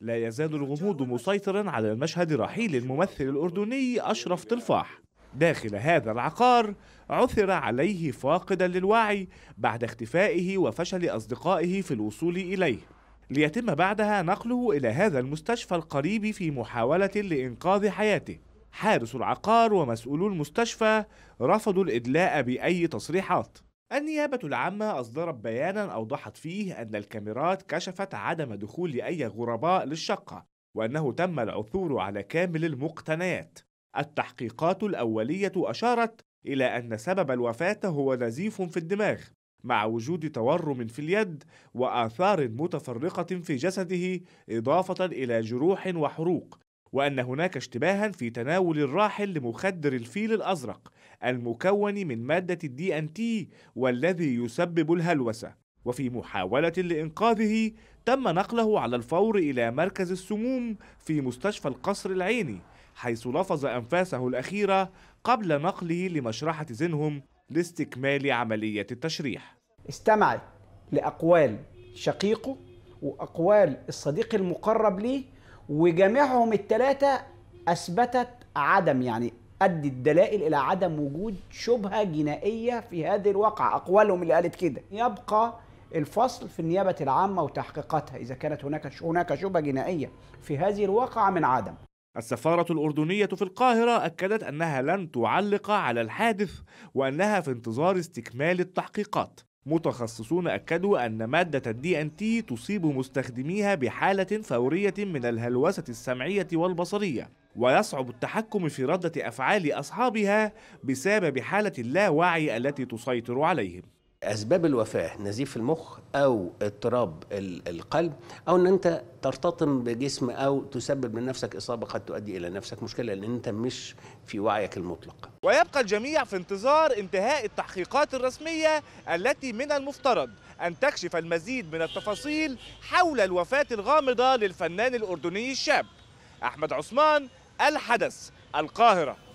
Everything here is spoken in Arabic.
لا يزال الغموض مسيطرا على المشهد رحيل الممثل الأردني أشرف طلفاح داخل هذا العقار عثر عليه فاقدا للوعي بعد اختفائه وفشل أصدقائه في الوصول إليه ليتم بعدها نقله إلى هذا المستشفى القريب في محاولة لإنقاذ حياته حارس العقار ومسؤولو المستشفى رفضوا الإدلاء بأي تصريحات النيابة العامة أصدرت بيانا أوضحت فيه أن الكاميرات كشفت عدم دخول أي غرباء للشقة وأنه تم العثور على كامل المقتنيات التحقيقات الأولية أشارت إلى أن سبب الوفاة هو نزيف في الدماغ مع وجود تورم في اليد وآثار متفرقة في جسده إضافة إلى جروح وحروق وأن هناك اشتباها في تناول الراحل لمخدر الفيل الأزرق المكون من مادة الدي أن تي والذي يسبب الهلوسة وفي محاولة لإنقاذه تم نقله على الفور إلى مركز السموم في مستشفى القصر العيني حيث لفظ أنفاسه الأخيرة قبل نقله لمشرحة زنهم لاستكمال عملية التشريح استمعت لأقوال شقيقه وأقوال الصديق المقرب ليه وجميعهم التلاتة أثبتت عدم يعني أدت دلائل إلى عدم وجود شبهة جنائية في هذه الواقعة أقوالهم اللي قالت كده يبقى الفصل في النيابة العامة وتحقيقاتها إذا كانت هناك هناك شبهة جنائية في هذه الواقعة من عدم السفارة الأردنية في القاهرة أكدت أنها لن تعلق على الحادث وأنها في انتظار استكمال التحقيقات متخصصون أكدوا أن مادة الدي أن تي تصيب مستخدميها بحالة فورية من الهلوسة السمعية والبصرية ويصعب التحكم في ردة أفعال أصحابها بسبب حالة اللاوعي التي تسيطر عليهم اسباب الوفاه نزيف المخ او اضطراب القلب او ان انت ترتطم بجسم او تسبب لنفسك اصابه قد تؤدي الى نفسك مشكله لان انت مش في وعيك المطلق. ويبقى الجميع في انتظار انتهاء التحقيقات الرسميه التي من المفترض ان تكشف المزيد من التفاصيل حول الوفاه الغامضه للفنان الاردني الشاب. احمد عثمان الحدث القاهره.